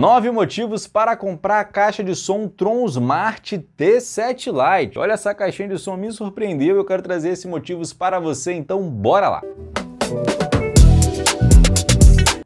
9 motivos para comprar a caixa de som Tron Smart T7 Lite. Olha essa caixinha de som me surpreendeu, eu quero trazer esses motivos para você, então bora lá.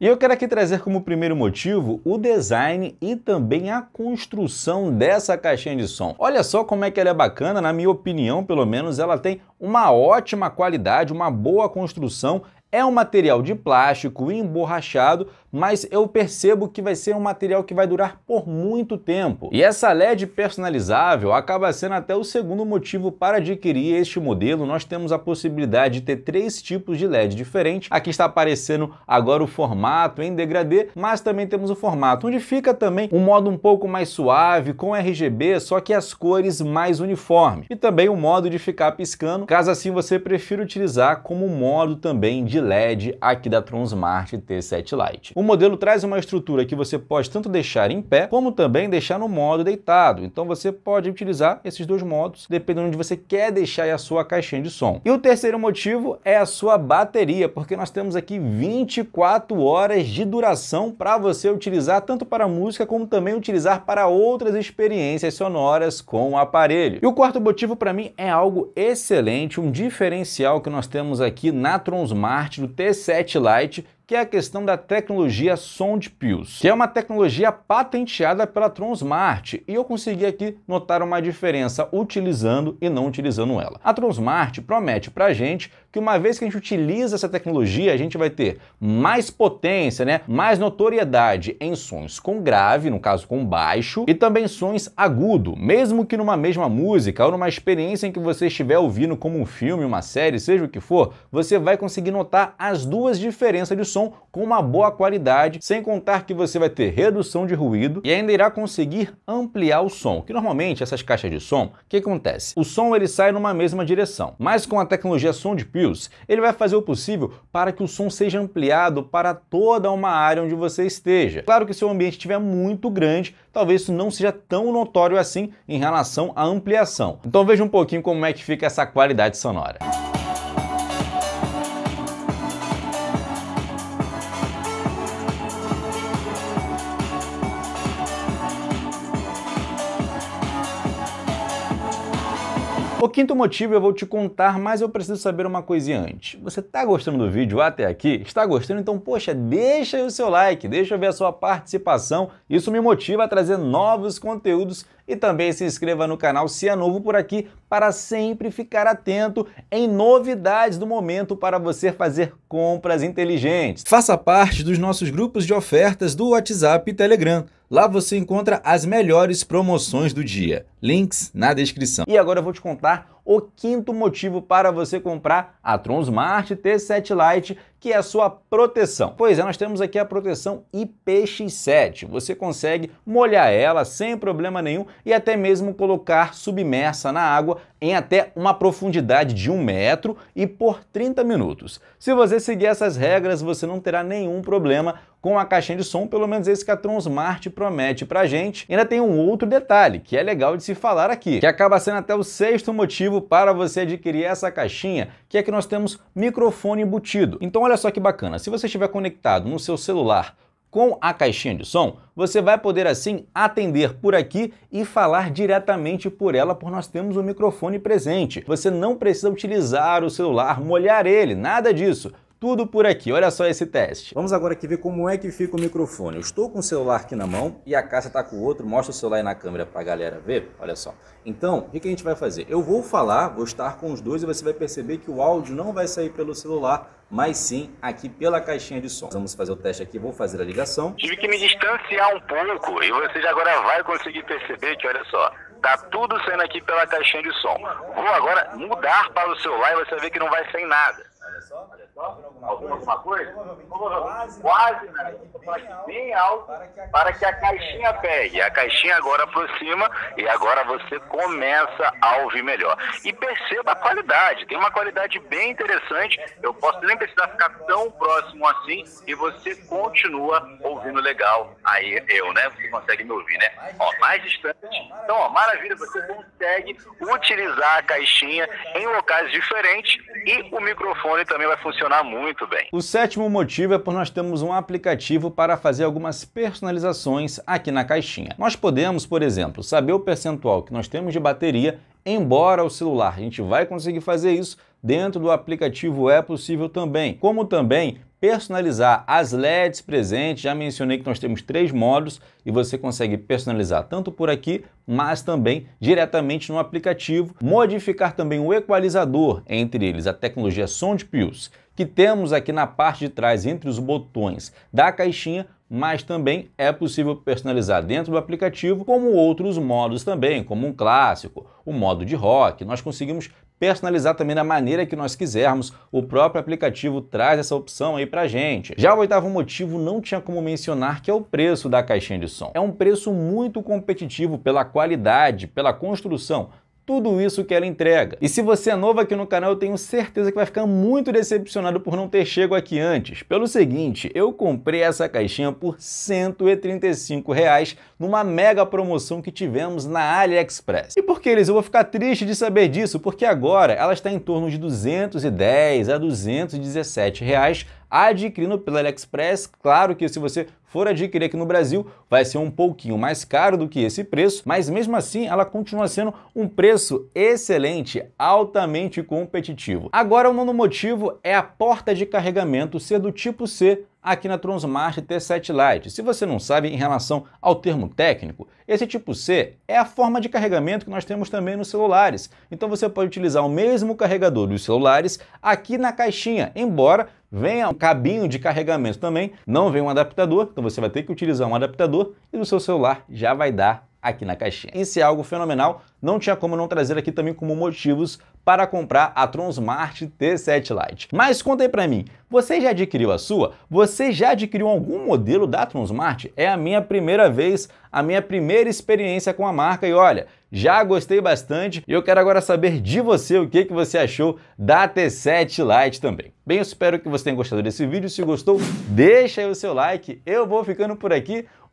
E eu quero aqui trazer como primeiro motivo o design e também a construção dessa caixinha de som. Olha só como é que ela é bacana, na minha opinião, pelo menos, ela tem uma ótima qualidade, uma boa construção é um material de plástico emborrachado, mas eu percebo que vai ser um material que vai durar por muito tempo. E essa LED personalizável acaba sendo até o segundo motivo para adquirir este modelo. Nós temos a possibilidade de ter três tipos de LED diferentes. Aqui está aparecendo agora o formato em degradê, mas também temos o formato onde fica também um modo um pouco mais suave, com RGB, só que as cores mais uniformes. E também o modo de ficar piscando, caso assim você prefira utilizar como modo também de LED aqui da Tronsmart T7 Lite. O modelo traz uma estrutura que você pode tanto deixar em pé, como também deixar no modo deitado. Então você pode utilizar esses dois modos, dependendo de onde você quer deixar a sua caixinha de som. E o terceiro motivo é a sua bateria, porque nós temos aqui 24 horas de duração para você utilizar tanto para música como também utilizar para outras experiências sonoras com o aparelho. E o quarto motivo para mim é algo excelente, um diferencial que nós temos aqui na Tronsmart parte do T7 Lite que é a questão da tecnologia Sound de que é uma tecnologia patenteada pela Tronsmart e eu consegui aqui notar uma diferença utilizando e não utilizando ela. A Tronsmart promete pra gente que uma vez que a gente utiliza essa tecnologia, a gente vai ter mais potência, né, mais notoriedade em sons com grave, no caso com baixo, e também sons agudo, mesmo que numa mesma música ou numa experiência em que você estiver ouvindo como um filme, uma série, seja o que for, você vai conseguir notar as duas diferenças de som com uma boa qualidade, sem contar que você vai ter redução de ruído e ainda irá conseguir ampliar o som, que normalmente essas caixas de som, o que acontece? O som ele sai numa mesma direção, mas com a tecnologia Sound Pills, ele vai fazer o possível para que o som seja ampliado para toda uma área onde você esteja. Claro que se o ambiente estiver muito grande, talvez isso não seja tão notório assim em relação à ampliação. Então veja um pouquinho como é que fica essa qualidade sonora. O quinto motivo eu vou te contar, mas eu preciso saber uma coisinha antes. Você está gostando do vídeo até aqui? Está gostando? Então, poxa, deixa o seu like, deixa eu ver a sua participação. Isso me motiva a trazer novos conteúdos e também se inscreva no canal se é novo por aqui para sempre ficar atento em novidades do momento para você fazer compras inteligentes. Faça parte dos nossos grupos de ofertas do WhatsApp e Telegram. Lá você encontra as melhores promoções do dia. Links na descrição. E agora eu vou te contar o quinto motivo para você comprar a Tron Smart T7 Lite, que é a sua proteção. Pois é, nós temos aqui a proteção IPX7. Você consegue molhar ela sem problema nenhum e até mesmo colocar submersa na água em até uma profundidade de um metro e por 30 minutos. Se você seguir essas regras, você não terá nenhum problema com a caixinha de som, pelo menos esse que a Transmart promete pra gente. E ainda tem um outro detalhe que é legal de se falar aqui, que acaba sendo até o sexto motivo para você adquirir essa caixinha, que é que nós temos microfone embutido. Então olha só que bacana, se você estiver conectado no seu celular com a caixinha de som, você vai poder assim atender por aqui e falar diretamente por ela, por nós temos o um microfone presente. Você não precisa utilizar o celular, molhar ele, nada disso. Tudo por aqui, olha só esse teste. Vamos agora aqui ver como é que fica o microfone. Eu estou com o celular aqui na mão e a Cássia está com o outro. Mostra o celular aí na câmera para a galera ver, olha só. Então, o que a gente vai fazer? Eu vou falar, vou estar com os dois e você vai perceber que o áudio não vai sair pelo celular, mas sim aqui pela caixinha de som. Vamos fazer o teste aqui, vou fazer a ligação. Tive que me distanciar um pouco e você agora vai conseguir perceber que, olha só, Tá tudo saindo aqui pela caixinha de som. Vou agora mudar para o celular e você vai ver que não vai sair nada. Olha só. Olha só. Tá alguma, alguma, coisa? coisa? quase, né? né? bem alto, para que a, para que a caixinha pegue. pegue. A caixinha agora aproxima e agora você começa a ouvir melhor. E perceba a qualidade, tem uma qualidade bem interessante. Eu posso nem precisar ficar tão próximo assim e você continua ouvindo legal. Aí eu, né? Você consegue me ouvir, né? Ó, mais distante. Então, ó, maravilha, você consegue utilizar a caixinha em locais diferentes e o microfone também vai funcionar muito bem. O sétimo motivo é por nós termos um aplicativo para fazer algumas personalizações aqui na caixinha. Nós podemos, por exemplo, saber o percentual que nós temos de bateria embora o celular. A gente vai conseguir fazer isso dentro do aplicativo é possível também. Como também personalizar as LEDs presentes. Já mencionei que nós temos três modos e você consegue personalizar tanto por aqui, mas também diretamente no aplicativo. Modificar também o equalizador, entre eles a tecnologia Sound Pills, que temos aqui na parte de trás, entre os botões da caixinha, mas também é possível personalizar dentro do aplicativo, como outros modos também, como um clássico, o modo de rock. Nós conseguimos personalizar também da maneira que nós quisermos. O próprio aplicativo traz essa opção aí pra gente. Já o oitavo motivo não tinha como mencionar que é o preço da caixinha de som. É um preço muito competitivo pela qualidade, pela construção, tudo isso que ela entrega. E se você é novo aqui no canal, eu tenho certeza que vai ficar muito decepcionado por não ter chego aqui antes. Pelo seguinte, eu comprei essa caixinha por 135 reais numa mega promoção que tivemos na AliExpress. E por que eles? Eu vou ficar triste de saber disso, porque agora ela está em torno de 210 a 217 reais adquirindo pelo AliExpress. Claro que se você for adquirir aqui no Brasil, vai ser um pouquinho mais caro do que esse preço, mas mesmo assim ela continua sendo um preço excelente, altamente competitivo. Agora o nono motivo é a porta de carregamento ser do tipo C aqui na Transmart T7 Lite. Se você não sabe em relação ao termo técnico, esse tipo C é a forma de carregamento que nós temos também nos celulares. Então você pode utilizar o mesmo carregador dos celulares aqui na caixinha, embora venha um cabinho de carregamento também, não vem um adaptador, então você vai ter que utilizar um adaptador e no seu celular já vai dar aqui na caixinha. Isso é algo fenomenal, não tinha como não trazer aqui também como motivos para comprar a Transmart T7 Lite. Mas conta aí para mim, você já adquiriu a sua? Você já adquiriu algum modelo da Transmart? É a minha primeira vez, a minha primeira experiência com a marca e olha, já gostei bastante e eu quero agora saber de você o que, que você achou da T7 Lite também. Bem, eu espero que você tenha gostado desse vídeo. Se gostou, deixa aí o seu like. Eu vou ficando por aqui.